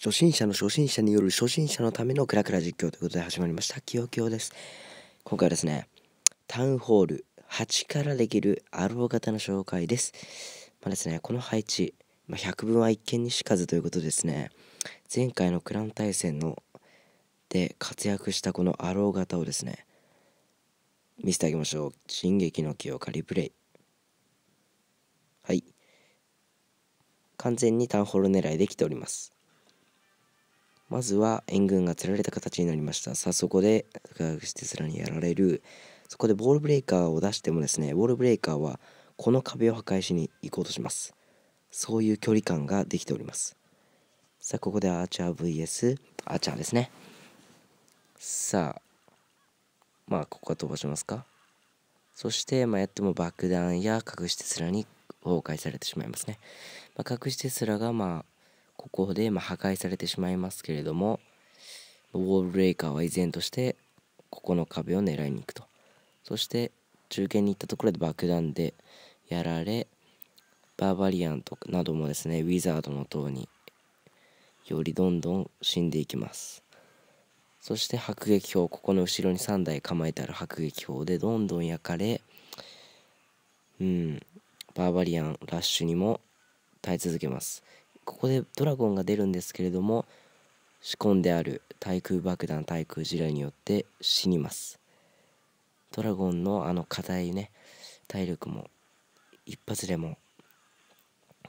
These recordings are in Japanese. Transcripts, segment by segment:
初心者の初心者による初心者のためのクラクラ実況ということで始まりました。きよきよです。今回はですね、タウンホール8からできるアロー型の紹介です。まあですね、この配置、まあ、100分は一見にしかずということですね、前回のクラン対戦ので活躍したこのアロー型をですね、見せてあげましょう。進撃の記憶リプレイ。はい。完全にタウンホール狙いできております。まずは援軍が釣られた形になりました。さあそこで科学してすらにやられる。そこでボールブレイカーを出してもですね、ボールブレイカーはこの壁を破壊しに行こうとします。そういう距離感ができております。さあここでアーチャー VS アーチャーですね。さあ、まあここは飛ばしますか。そして、まあ、やっても爆弾や隠しテスラに崩壊されてしまいますね。まあ、隠しテスラが、まあ、ここでま破壊されてしまいますけれどもウォールブレイカーは依然としてここの壁を狙いに行くとそして中堅に行ったところで爆弾でやられバーバリアンとなどもですねウィザードの塔によりどんどん死んでいきますそして迫撃砲ここの後ろに3台構えてある迫撃砲でどんどん焼かれうんバーバリアンラッシュにも耐え続けますここでドラゴンが出るんですけれども仕込んである対空爆弾対空地雷によって死にますドラゴンのあの硬いね体力も一発でも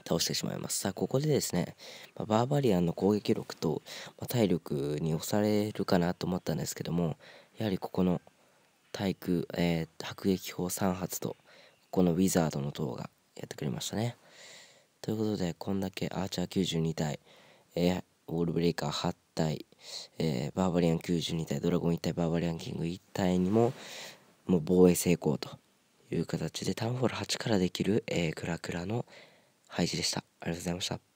倒してしまいますさあここでですね、まバーバリアンの攻撃力と、ま体力に押されるかなと思ったんですけどもやはりここの対空、えー、迫撃砲3発とここのウィザードの塔がやってくれましたねということで、こんだけアーチャー92体、えウォールブレイカー8体、えー、バーバリアン92体、ドラゴン1体、バーバリアンキング1体にも、もう防衛成功という形で、タウンフォール8からできる、えー、クラクラの配置でした。ありがとうございました。